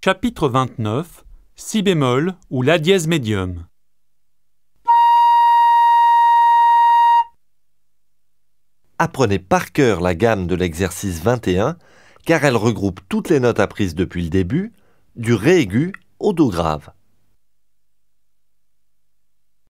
Chapitre 29 Si bémol ou La dièse médium. Apprenez par cœur la gamme de l'exercice 21 car elle regroupe toutes les notes apprises depuis le début, du ré aigu au do grave.